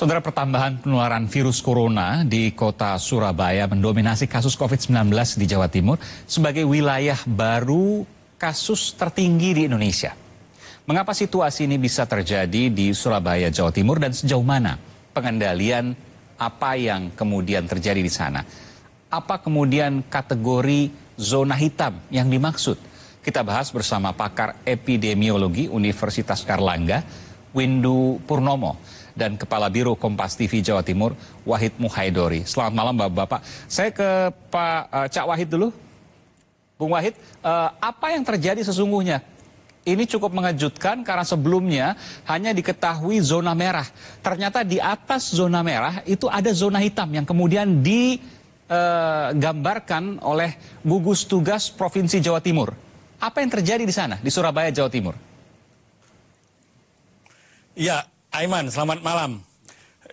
Saudara pertambahan penularan virus corona di kota Surabaya mendominasi kasus COVID-19 di Jawa Timur sebagai wilayah baru kasus tertinggi di Indonesia. Mengapa situasi ini bisa terjadi di Surabaya, Jawa Timur dan sejauh mana pengendalian apa yang kemudian terjadi di sana? Apa kemudian kategori zona hitam yang dimaksud? Kita bahas bersama pakar epidemiologi Universitas Karlangga, Windu Purnomo dan Kepala Biro Kompas TV Jawa Timur Wahid Muhaidori. Selamat malam Bapak-bapak. Saya ke Pak eh, Cak Wahid dulu. Bung Wahid, eh, apa yang terjadi sesungguhnya? Ini cukup mengejutkan karena sebelumnya hanya diketahui zona merah. Ternyata di atas zona merah itu ada zona hitam yang kemudian digambarkan eh, oleh gugus tugas Provinsi Jawa Timur. Apa yang terjadi di sana, di Surabaya, Jawa Timur? Ya, Aiman, selamat malam.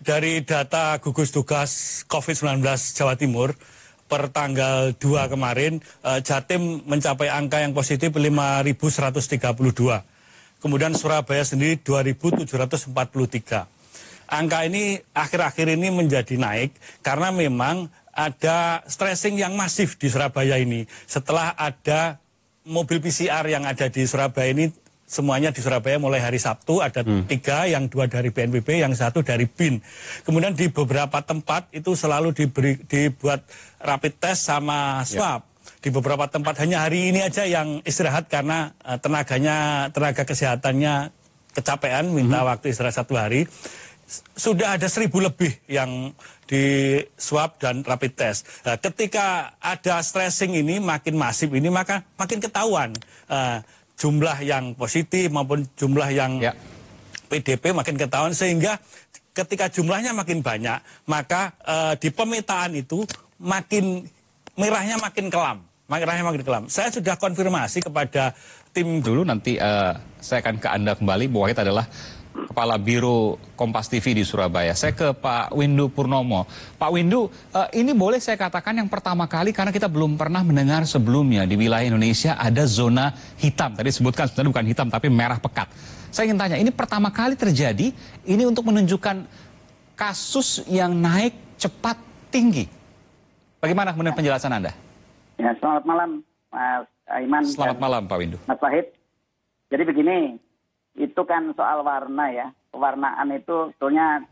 Dari data gugus tugas COVID-19 Jawa Timur, per tanggal 2 kemarin, eh, Jatim mencapai angka yang positif 5.132. Kemudian Surabaya sendiri 2.743. Angka ini akhir-akhir ini menjadi naik karena memang ada stressing yang masif di Surabaya ini. Setelah ada mobil PCR yang ada di Surabaya ini semuanya di Surabaya mulai hari Sabtu ada hmm. tiga, yang dua dari BNPB, yang satu dari BIN. Kemudian di beberapa tempat itu selalu diberi, dibuat rapid test sama ya. swab. yeah. Di beberapa tempat hanya hari ini aja yang istirahat karena uh, tenaganya tenaga kesehatannya kecapean minta hmm. waktu istirahat satu hari. Sudah ada seribu lebih yang di swab dan rapid test. Nah, ketika ada stressing ini makin masif ini maka makin ketahuan. Uh, jumlah yang positif maupun jumlah yang ya. PDP makin ketahuan sehingga ketika jumlahnya makin banyak maka e, di pemetaan itu makin merahnya makin kelam merahnya makin kelam saya sudah konfirmasi kepada tim dulu nanti uh, saya akan ke anda kembali bahwa itu adalah Kepala Biro Kompas TV di Surabaya. Saya ke Pak Windu Purnomo. Pak Windu, eh, ini boleh saya katakan yang pertama kali karena kita belum pernah mendengar sebelumnya di wilayah Indonesia ada zona hitam. Tadi sebutkan sebenarnya bukan hitam tapi merah pekat. Saya ingin tanya, ini pertama kali terjadi, ini untuk menunjukkan kasus yang naik cepat tinggi. Bagaimana kemudian penjelasan Anda? Ya, selamat malam, Mas Aiman. Selamat malam, Pak Windu. Mas Wahid. Jadi begini, itu kan soal warna ya. Warnaan itu sebetulnya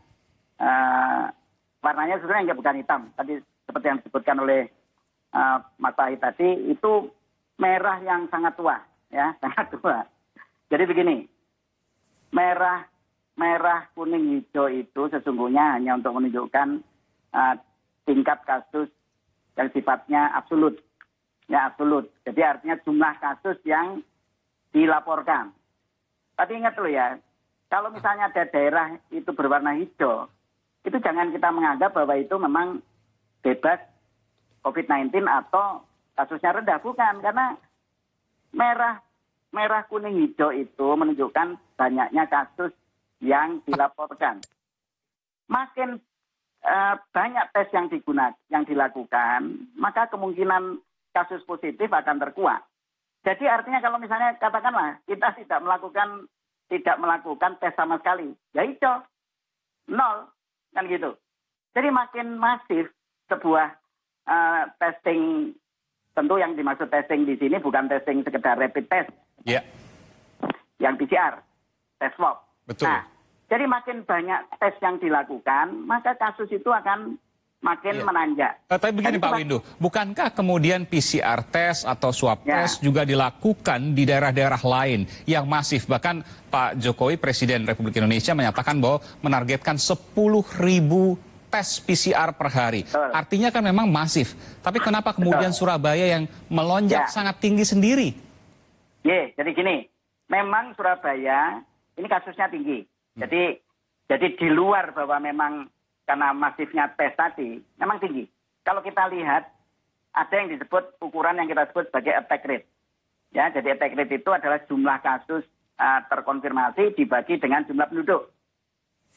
uh, warnanya sebenarnya nggak bukan hitam. Tadi seperti yang disebutkan oleh uh, Mas Wahid tadi itu merah yang sangat tua ya, sangat tua. Jadi begini, merah merah kuning hijau itu sesungguhnya hanya untuk menunjukkan uh, tingkat kasus yang sifatnya absolut ya absolut. Jadi artinya jumlah kasus yang dilaporkan tapi ingat loh ya kalau misalnya ada daerah itu berwarna hijau itu jangan kita menganggap bahwa itu memang bebas covid 19 atau kasusnya rendah bukan karena merah merah kuning hijau itu menunjukkan banyaknya kasus yang dilaporkan makin uh, banyak tes yang digunakan yang dilakukan maka kemungkinan kasus positif akan terkuat jadi artinya kalau misalnya katakanlah kita tidak melakukan tidak melakukan tes sama sekali, ya itu nol kan gitu. Jadi makin masif sebuah uh, testing tentu yang dimaksud testing di sini bukan testing sekedar rapid test. Yeah. Yang PCR, tes swab. Betul. Nah, jadi makin banyak tes yang dilakukan, maka kasus itu akan makin ya. menanjak. Eh, tapi begini Dan Pak Windu, bukankah kemudian PCR test atau swab ya. test juga dilakukan di daerah-daerah lain yang masif? Bahkan Pak Jokowi Presiden Republik Indonesia menyatakan bahwa menargetkan ribu tes PCR per hari. Betul. Artinya kan memang masif. Tapi kenapa kemudian Betul. Surabaya yang melonjak ya. sangat tinggi sendiri? Ye, jadi gini, memang Surabaya ini kasusnya tinggi. Hmm. Jadi jadi di luar bahwa memang karena masifnya tes tadi memang tinggi. Kalau kita lihat ada yang disebut ukuran yang kita sebut sebagai attack rate. Ya, jadi attack rate itu adalah jumlah kasus uh, terkonfirmasi dibagi dengan jumlah penduduk.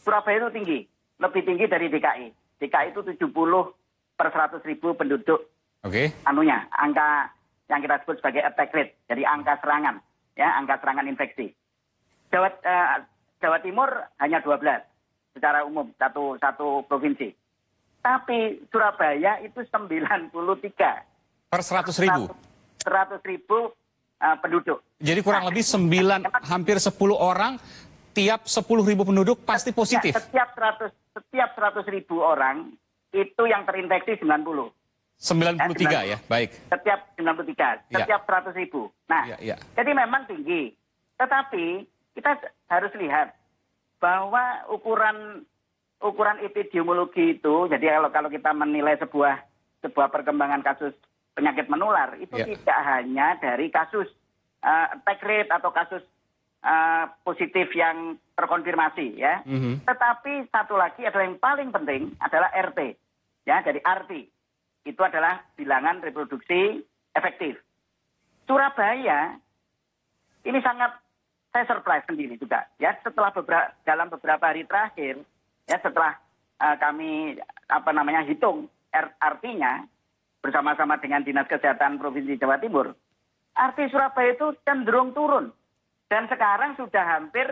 Surabaya itu tinggi, lebih tinggi dari DKI. DKI itu 70 per 100 ribu penduduk. Oke. Okay. Anunya, angka yang kita sebut sebagai attack rate, jadi angka serangan, ya, angka serangan infeksi. Jawa, uh, Jawa Timur hanya 12 secara umum satu satu provinsi. Tapi Surabaya itu 93 per 100 ribu. 100 ribu uh, penduduk. Jadi kurang lebih 9 nah, hampir 10 orang tiap 10 ribu penduduk pasti positif. Setiap 100 setiap 100 ribu orang itu yang terinfeksi 90. 93 ya, 90, ya, baik. Setiap 93, ya. setiap ya. 100 ribu. Nah, ya, ya. jadi memang tinggi. Tetapi kita harus lihat bahwa ukuran ukuran epidemiologi itu jadi kalau kalau kita menilai sebuah sebuah perkembangan kasus penyakit menular itu yeah. tidak hanya dari kasus uh, attack rate atau kasus uh, positif yang terkonfirmasi ya. Mm-hmm. Tetapi satu lagi adalah yang paling penting adalah RT ya jadi RT itu adalah bilangan reproduksi efektif. Surabaya ini sangat saya surprise sendiri juga ya setelah beberapa dalam beberapa hari terakhir ya setelah uh, kami apa namanya hitung artinya bersama-sama dengan dinas kesehatan provinsi Jawa Timur arti Surabaya itu cenderung turun dan sekarang sudah hampir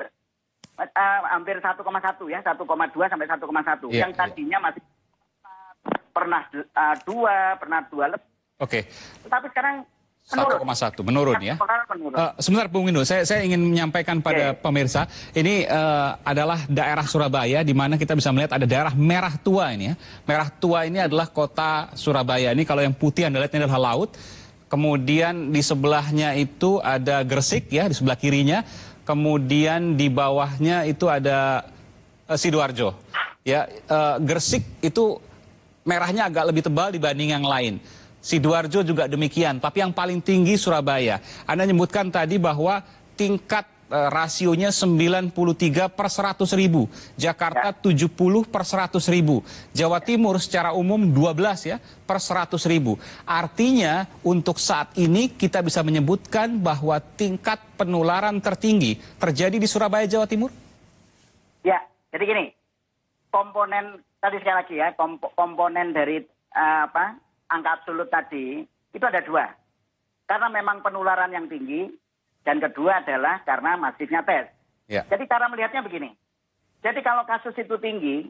uh, hampir 1,1 ya 1,2 sampai 1,1 yeah, yang iya. tadinya yeah. masih pernah uh, dua pernah dua lebih. Oke. Okay. Tapi sekarang 1,1 menurun ya. Uh, sebentar Bung Windu, saya saya ingin menyampaikan pada okay. pemirsa, ini uh, adalah daerah Surabaya di mana kita bisa melihat ada daerah merah tua ini ya. Merah tua ini adalah kota Surabaya. Ini kalau yang putih Anda lihat ini adalah laut. Kemudian di sebelahnya itu ada Gresik ya, di sebelah kirinya. Kemudian di bawahnya itu ada uh, Sidoarjo. Ya, uh, Gresik itu merahnya agak lebih tebal dibanding yang lain. Sidoarjo juga demikian, tapi yang paling tinggi Surabaya. Anda menyebutkan tadi bahwa tingkat e, rasionya 93 per 100 ribu, Jakarta ya. 70 per 100 ribu, Jawa Timur secara umum 12 ya per 100 ribu. Artinya untuk saat ini kita bisa menyebutkan bahwa tingkat penularan tertinggi terjadi di Surabaya, Jawa Timur? Ya, jadi gini, komponen tadi sekali lagi ya komponen dari eh, apa angka absolut tadi itu ada dua. Karena memang penularan yang tinggi dan kedua adalah karena masifnya tes. Ya. Jadi cara melihatnya begini. Jadi kalau kasus itu tinggi,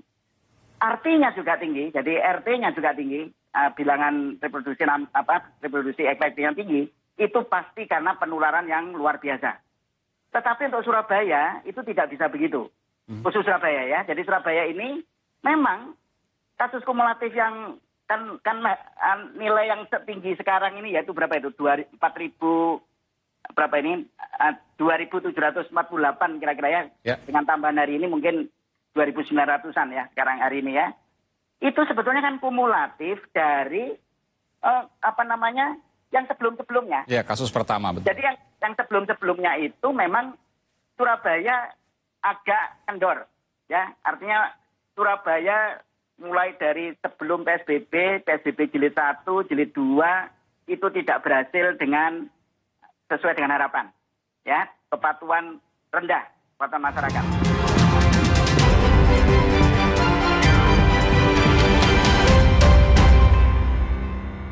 artinya juga tinggi, jadi RT-nya juga tinggi, uh, bilangan reproduksi apa reproduksi efektif yang tinggi, itu pasti karena penularan yang luar biasa. Tetapi untuk Surabaya itu tidak bisa begitu. Hmm. Khusus Surabaya ya. Jadi Surabaya ini memang kasus kumulatif yang kan kan nilai yang tertinggi sekarang ini yaitu berapa itu? dua ribu berapa ini? dua ribu tujuh ratus empat puluh delapan kira-kira ya. yeah. Dengan tambahan hari ini mungkin dua ribu sembilan ratusan ya sekarang hari ini ya. Itu sebetulnya kan kumulatif dari eh, apa namanya? yang sebelum-sebelumnya. Ya, kasus pertama betul. Jadi yang yang sebelum-sebelumnya itu memang Surabaya agak kendor ya. Artinya Surabaya mulai dari sebelum PSBB, PSBB jilid 1, jilid 2 itu tidak berhasil dengan sesuai dengan harapan. Ya, kepatuhan rendah kepatuhan masyarakat.